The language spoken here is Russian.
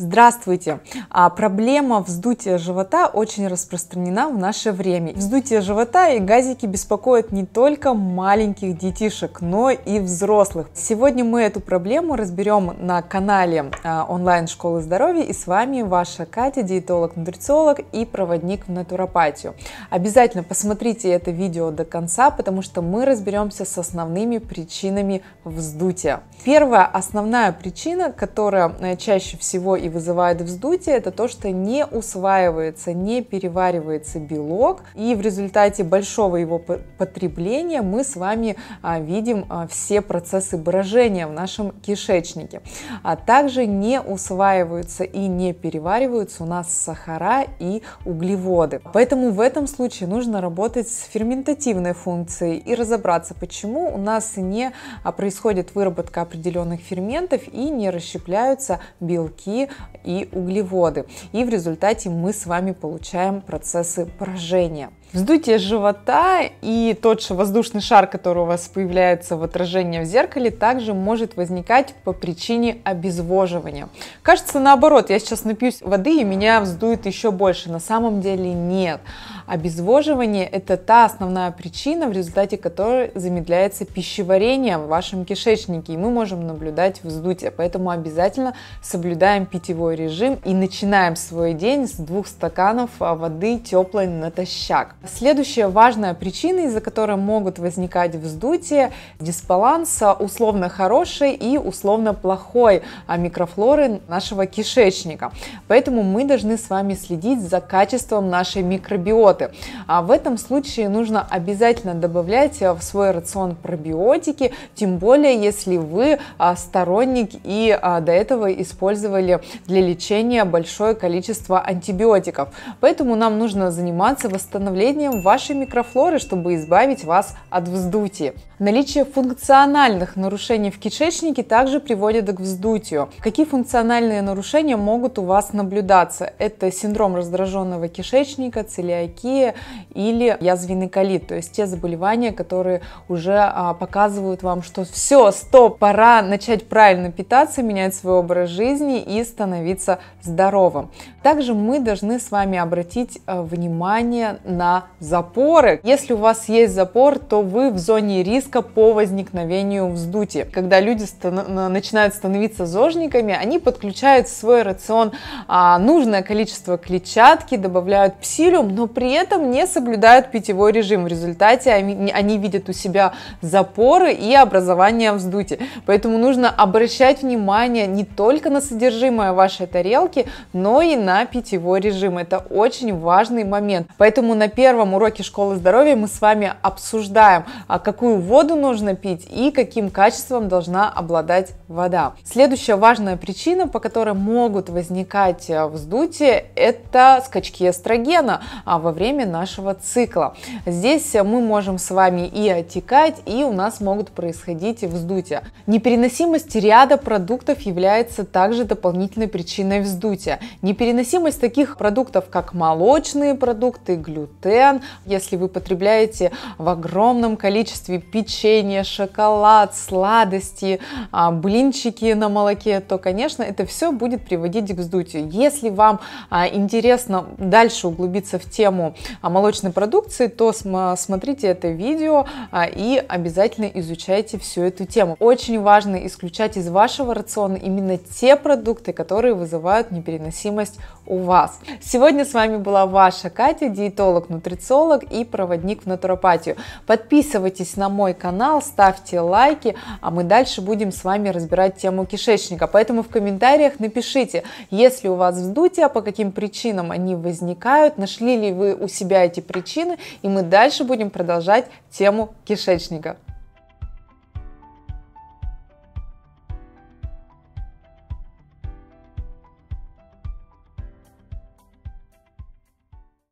Здравствуйте! А проблема вздутия живота очень распространена в наше время. Вздутие живота и газики беспокоят не только маленьких детишек, но и взрослых. Сегодня мы эту проблему разберем на канале а, онлайн школы здоровья и с вами ваша Катя, диетолог-нутрициолог и проводник в натуропатию. Обязательно посмотрите это видео до конца, потому что мы разберемся с основными причинами вздутия. Первая основная причина, которая э, чаще всего и вызывает вздутие, это то, что не усваивается, не переваривается белок, и в результате большого его потребления мы с вами а, видим а, все процессы брожения в нашем кишечнике. А также не усваиваются и не перевариваются у нас сахара и углеводы. Поэтому в этом случае нужно работать с ферментативной функцией и разобраться, почему у нас не а, происходит выработка определенных ферментов и не расщепляются белки и углеводы. И в результате мы с вами получаем процессы поражения. Вздутие живота и тот же воздушный шар, который у вас появляется в отражении в зеркале, также может возникать по причине обезвоживания. Кажется, наоборот, я сейчас напьюсь воды и меня вздует еще больше. На самом деле нет. Обезвоживание – это та основная причина, в результате которой замедляется пищеварение в вашем кишечнике, и мы можем наблюдать вздутие. Поэтому обязательно соблюдаем питьевой режим и начинаем свой день с двух стаканов а, воды теплой натощак. Следующая важная причина, из-за которой могут возникать вздутие, дисбаланс а, условно хорошей и условно плохой а, микрофлоры нашего кишечника. Поэтому мы должны с вами следить за качеством нашей микробиоты. А в этом случае нужно обязательно добавлять а, в свой рацион пробиотики, тем более если вы сторонник и до этого использовали для лечения большое количество антибиотиков. Поэтому нам нужно заниматься восстановлением расширением вашей микрофлоры, чтобы избавить вас от вздутия. Наличие функциональных нарушений в кишечнике также приводит к вздутию. Какие функциональные нарушения могут у вас наблюдаться? Это синдром раздраженного кишечника, целиакия или язвенный колит, то есть те заболевания, которые уже а, показывают вам, что все, стоп, пора начать правильно питаться, менять свой образ жизни и становиться здоровым. Также мы должны с вами обратить э, внимание на запоры. Если у вас есть запор, то вы в зоне риска по возникновению вздутия. Когда люди стан- начинают становиться зожниками, они подключают в свой рацион а, нужное количество клетчатки, добавляют псилиум, но при этом не соблюдают питьевой режим. В результате они, они видят у себя запоры и образование вздутия. Поэтому нужно обращать внимание не только на содержимое вашей тарелки, но и на на питьевой режим. Это очень важный момент. Поэтому на первом уроке школы здоровья мы с вами обсуждаем, а какую воду нужно пить и каким качеством должна обладать вода. Следующая важная причина, по которой могут возникать э, вздутия это скачки эстрогена а, во время нашего цикла. Здесь мы можем с вами и отекать, и у нас могут происходить вздутия. Непереносимость ряда продуктов является также дополнительной причиной вздутия. Непереносимость Переносимость таких продуктов, как молочные продукты, глютен, если вы потребляете в огромном количестве печенье, шоколад, сладости, а, блинчики на молоке, то, конечно, это все будет приводить к вздутию. Если вам а, интересно дальше углубиться в тему а, молочной продукции, то смотрите это видео и обязательно изучайте всю эту тему. Очень важно исключать из вашего рациона именно те продукты, которые вызывают непереносимость у вас. Сегодня с вами была ваша Катя, диетолог, нутрициолог и проводник в натуропатию. Подписывайтесь на мой канал, ставьте лайки, а мы дальше будем с вами разбирать тему кишечника. Поэтому в комментариях напишите, если у вас вздутия, по каким причинам они возникают, нашли ли вы у себя эти причины, и мы дальше будем продолжать тему кишечника.